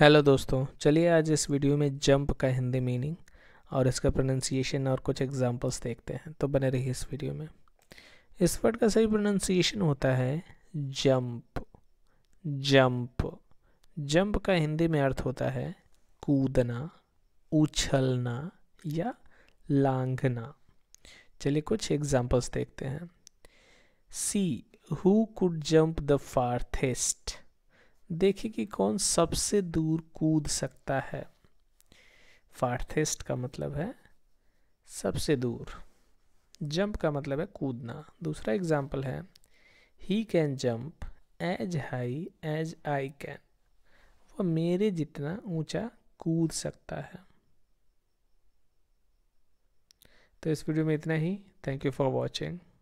hello दोस्तों चलिए आज इस वीडियो में जंप का हिंदी मीनिंग और इसका प्रोनाउंसिएशन और कुछ एग्जांपल्स देखते हैं तो बने रहिए इस वीडियो में इस वर्ड का सही प्रोनाउंसिएशन होता है जंप जंप जंप का हिंदी में अर्थ होता है कूदना उछलना या लांघना चलिए कुछ एग्जांपल्स देखते हैं see who could jump the farthest देखें कि कौन सबसे दूर कूद सकता है फार्थेस्ट का मतलब है सबसे दूर जंप का मतलब है कूदना दूसरा एग्जाम्पल है he can jump as high as I can वह मेरे जितना ऊंचा कूद सकता है तो इस वीडियो में इतना ही थैंक यू फॉर वॉचिंग